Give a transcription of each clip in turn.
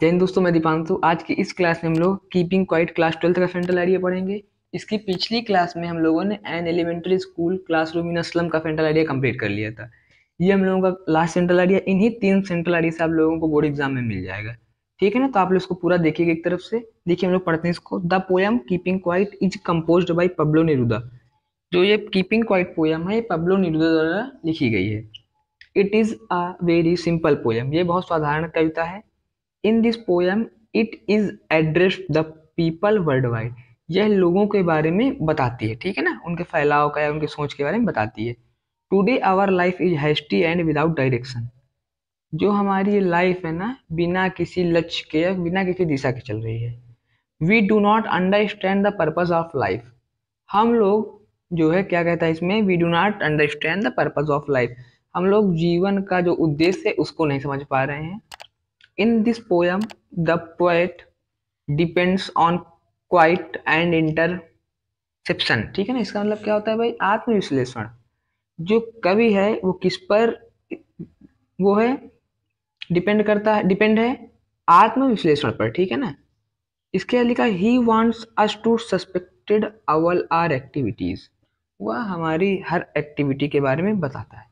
जय हिंद दोस्तों मैं दीपांशु आज की इस क्लास में हम लोग कीपिंग क्वाइट क्लास ट्वेल्थ का फेंटल आइडिया पढ़ेंगे इसकी पिछली क्लास में हम लोगों ने an elementary school classroom in a slum का फेंटल आइडिया कंप्लीट कर लिया था ये हम लोगों का लास्ट सेंट्रल आइडिया इन्हीं तीन सेंट्रल आइडिया से आप लोगों को बोर्ड एग्जाम में मिल जाएगा ठीक है ना तो आप लोग इसको पूरा देखिएगा एक तरफ से देखिए हम लोग पढ़ते हैं इसको the poem keeping quiet is compose by Pablo Neruda जो ये कीपिंग क्वाइट पोयम है ये पब्लो निरुदा द्वारा लिखी गई है it is a very simple poem ये बहुत साधारण कविता है in this poem it is address the people worldwide यह लोगों के बारे में बताती है ठीक है ना उनके फैलाव का या उनके सोच के बारे में बताती है today our life is hasty and without direction जो हमारी लाइफ है ना बिना किसी लक्ष्य के या बिना किसी दिशा के चल रही है we do not understand the purpose of life हम लोग जो है क्या कहता है इसमें we do not understand the purpose of life हम लोग जीवन का जो उद्देश्य है उसको नहीं समझ पा रहे हैं In this poem, the poet depends on quiet and interception ठीक है ना इसका मतलब क्या होता है भाई आत्मविश्लेषण जो कवि है वो किस पर वो है डिपेंड करता है डिपेंड है आत्मविश्लेषण पर ठीक है ना इसके लिखा he wants us to suspected all our activities वह हमारी हर एक्टिविटी के बारे में बताता है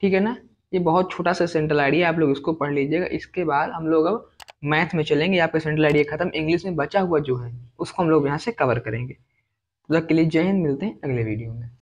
ठीक है ना ये बहुत छोटा सा सेंट्रल आइडिया आप लोग इसको पढ़ लीजिएगा इसके बाद हम लोग अब मैथ में चलेंगे आपका सेंट्रल आइडिया खत्म इंग्लिश में बचा हुआ जो है उसको हम लोग यहाँ से कवर करेंगे तो जय हिंद मिलते हैं अगले वीडियो में